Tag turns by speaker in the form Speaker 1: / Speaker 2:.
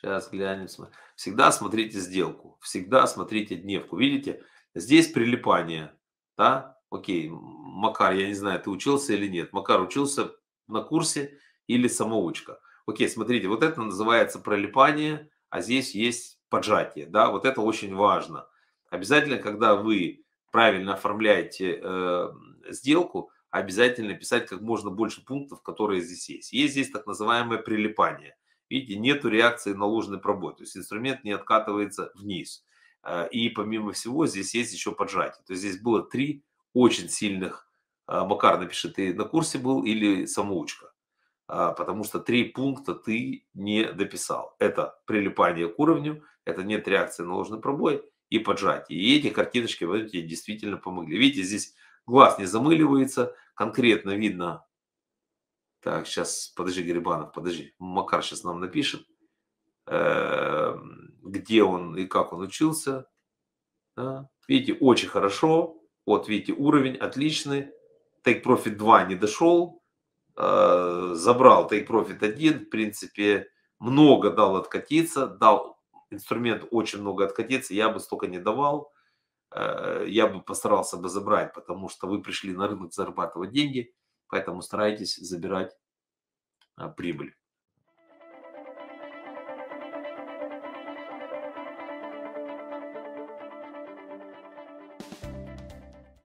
Speaker 1: Сейчас глянем. Всегда смотрите сделку. Всегда смотрите дневку. Видите? Здесь прилипание. Да? Окей, Макар, я не знаю, ты учился или нет. Макар учился на курсе или самоучка. Окей, смотрите, вот это называется пролипание, а здесь есть поджатие. Да? Вот это очень важно. Обязательно, когда вы правильно оформляете э, сделку, обязательно писать как можно больше пунктов, которые здесь есть. Есть здесь так называемое прилипание. Видите, нет реакции на ложный пробой, то есть инструмент не откатывается вниз. Э, и помимо всего здесь есть еще поджатие. То есть здесь было три очень сильных, э, Макар, напиши, ты на курсе был или самоучка? Э, потому что три пункта ты не дописал. Это прилипание к уровню, это нет реакции на ложный пробой и поджатие. И эти картиночки, вот эти действительно помогли. Видите, здесь глаз не замыливается, конкретно видно так, сейчас, подожди, Грибанов, подожди. Макар сейчас нам напишет, эм, где он и как он учился. Да? Видите, очень хорошо. Вот, видите, уровень отличный. Take Profit 2 не дошел. Э, забрал Take Profit 1. В принципе, много дал откатиться. Дал инструмент очень много откатиться. Я бы столько не давал. Э, я бы постарался бы забрать, потому что вы пришли на рынок зарабатывать деньги Поэтому старайтесь забирать а, прибыль.